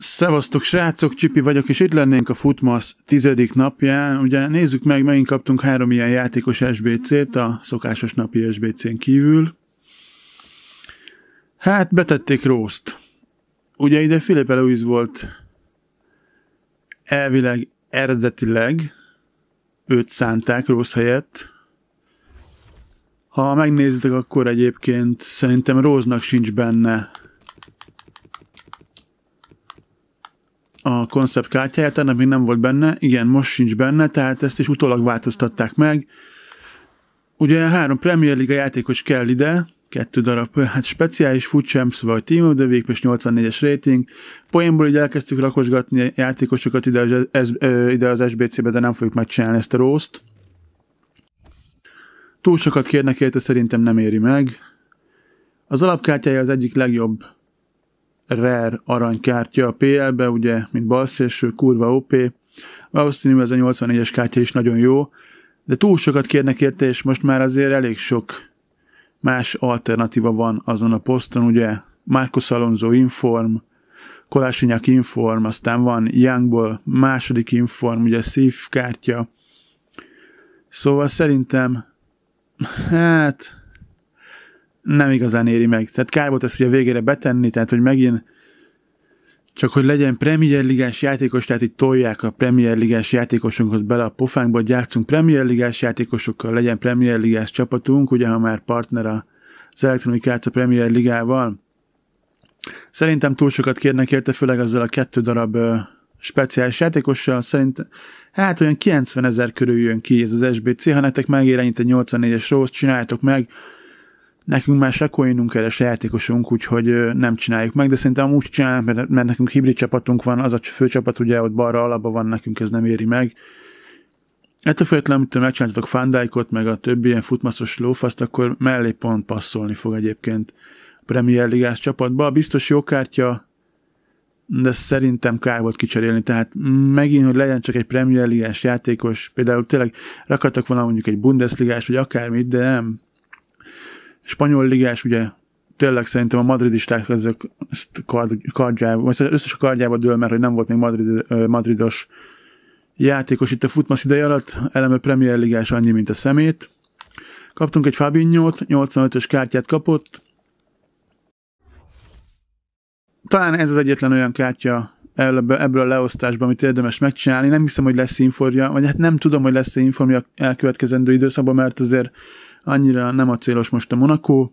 Szevasztok srácok, Csipi vagyok, és itt lennénk a Futmasz tizedik napján. Ugye nézzük meg, megint kaptunk három ilyen játékos SBC-t a szokásos napi SBC-n kívül. Hát betették Rószt. Ugye ide Philip Eloise volt elvileg eredetileg, őt szánták Rósz helyett. Ha megnézitek, akkor egyébként szerintem Róznak sincs benne a kártyáját, ennek még nem volt benne, igen, most sincs benne, tehát ezt is utólag változtatták meg. Ugye három Premier Liga játékos kell ide, kettő darab, hát speciális food champs vagy Team of the Week, és 84-es rating. Poénból így elkezdtük rakosgatni játékosokat ide az, ez, ide az SBC-be, de nem fogjuk megcsinálni ezt a rószt. Túl sokat kérnek érte, szerintem nem éri meg. Az alapkártyája az egyik legjobb Rare aranykártya a PL-be, ugye, mint balszélső, kurva OP. Valószínűleg ez a 84-es kártya is nagyon jó, de túl sokat kérnek érte, és most már azért elég sok más alternatíva van azon a poszton, ugye Marcos Alonso Inform, Kolásinyak Inform, aztán van Youngból második Inform, ugye kártya. Szóval szerintem, hát nem igazán éri meg. Tehát kár volt ezt a végére betenni, tehát hogy megint csak hogy legyen Premier Ligás játékos, tehát itt tolják a Premier Ligás játékosunkat bele a pofánkba, hogy játszunk Premier Ligás játékosokkal, legyen Premier Ligás csapatunk, ugye ha már partner az Electronic Arts a Premier Ligával. Szerintem túl sokat kérnek érte, főleg azzal a kettő darab ö, speciális játékossal, szerintem hát olyan 90 ezer körül jön ki ez az SBC, ha nektek megér ennyit 84-es rossz, csináljátok meg, nekünk már se coinunk el, se játékosunk, úgyhogy nem csináljuk meg, de szerintem úgy csinálnak, mert, mert nekünk hibrid csapatunk van, az a főcsapat ugye ott balra alapban van, nekünk ez nem éri meg. Ettől függetlenül, amit megcsináltatok Fandijkot, meg a többi ilyen futmaszos lófaszt, akkor mellé pont passzolni fog egyébként a Premier Ligás csapatba. Biztos jó kártya, de szerintem kár volt kicserélni, tehát megint, hogy legyen csak egy Premier Ligás játékos, például tényleg rakhattak volna mondjuk egy Bundesligás, vagy akármit, de nem, spanyol ligás, ugye tényleg szerintem a madridisták ezek ezt kard, kardjába, vagy szóval összes a kardjába dől, mert hogy nem volt még madrid, madridos játékos itt a futmasz ideje alatt, eleme Premier Ligás annyi, mint a szemét. Kaptunk egy fabinho 85-ös kártyát kapott. Talán ez az egyetlen olyan kártya ebből a leosztásban, amit érdemes megcsinálni. Nem hiszem, hogy lesz informja, vagy hát nem tudom, hogy lesz-e informja elkövetkezendő időszakban, mert azért annyira nem a célos most a Monaco,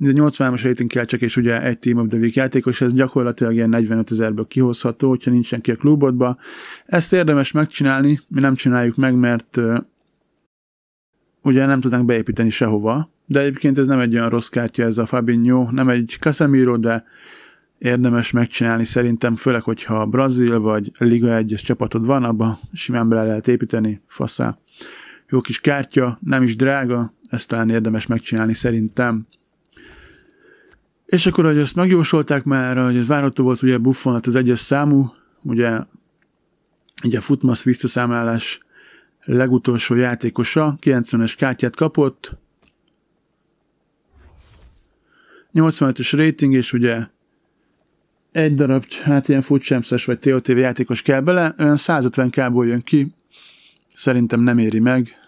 ez egy 83-as rating kell csak, és ugye egy Team of the Week játékos, ez gyakorlatilag ilyen 45 ezerből kihozható, hogyha nincsen ki a klubodba. Ezt érdemes megcsinálni, mi nem csináljuk meg, mert uh, ugye nem tudnánk beépíteni sehova, de egyébként ez nem egy olyan rossz kártya ez a Fabinho, nem egy Casemiro, de érdemes megcsinálni szerintem, főleg, hogyha Brazil vagy Liga 1-es csapatod van, abba simán bele lehet építeni, faszá. Jó kis kártya, nem is drága, ezt talán érdemes megcsinálni szerintem. És akkor, hogy ezt megjósolták már, hogy ez várható volt, ugye Buffon hát az egyes számú, ugye, ugye a futmasz visszaszámlálás legutolsó játékosa, 90-es kártyát kapott, 85-ös rating, és ugye egy darab, hát ilyen futsemszes vagy TOTV játékos kell bele, olyan 150 kából jön ki, szerintem nem éri meg,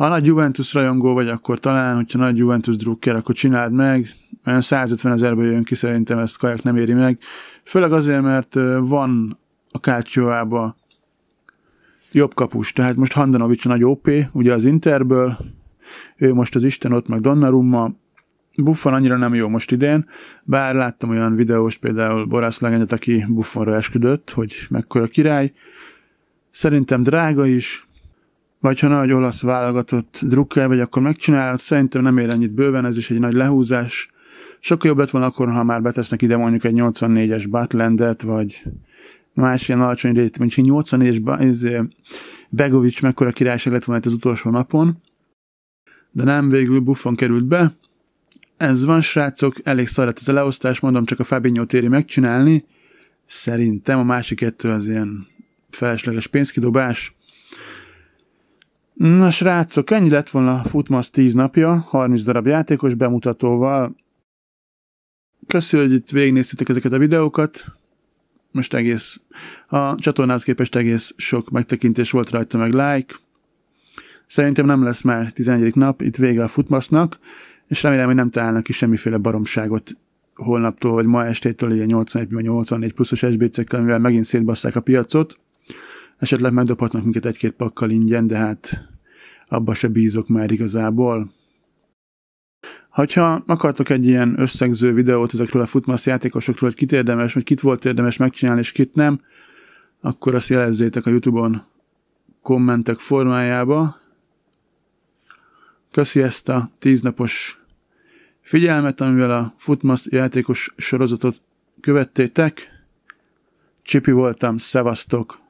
ha nagy Juventus rajongó vagy, akkor talán, hogyha nagy Juventus drukker, akkor csináld meg. Olyan 150 ezerből jön ki, szerintem ezt kajak nem éri meg. Főleg azért, mert van a kácsóába jobb kapus. Tehát most Handanovics a nagy OP, ugye az Interből, ő most az Isten ott, meg Donnarumma, Buffon annyira nem jó most idén, bár láttam olyan videós például Borász Legendet, aki Buffonra esküdött, hogy mekkora király. Szerintem drága is, vagy ha nagy olasz válogatott drukkel vagy, akkor megcsinálod. Szerintem nem ér ennyit bőven, ez is egy nagy lehúzás. Sokkal jobb lett volna akkor, ha már betesznek ide mondjuk egy 84-es Batlandet, vagy más ilyen alacsony rét, mondjuk 84-es izé, Begovics mekkora királyság lett volna itt az utolsó napon. De nem, végül Buffon került be. Ez van, srácok, elég szar lett ez a leosztás, mondom, csak a Fabinho téri megcsinálni. Szerintem a másik kettő az ilyen felesleges pénzkidobás Na srácok, ennyi lett volna a Futmas 10 napja, 30 darab játékos bemutatóval. Köszönöm, hogy itt végignéztétek ezeket a videókat. Most egész, a csatornához képest egész sok megtekintés volt rajta, meg like. Szerintem nem lesz már 11. nap, itt vége a futmasznak, és remélem, hogy nem találnak ki semmiféle baromságot holnaptól, vagy ma estétől ilyen 81 84 pluszos SBC-kkel, amivel megint szétbasszák a piacot. Esetleg megdobhatnak minket egy-két pakkal ingyen, de hát abba se bízok már igazából. Hogyha akartok egy ilyen összegző videót ezekről a futmasz játékosokról, hogy kit érdemes, vagy kit volt érdemes megcsinálni, és kit nem, akkor azt jelezzétek a Youtube-on kommentek formájába. Köszi ezt a tíznapos figyelmet, amivel a futmasz játékos sorozatot követtétek. Csipi voltam, szevasztok!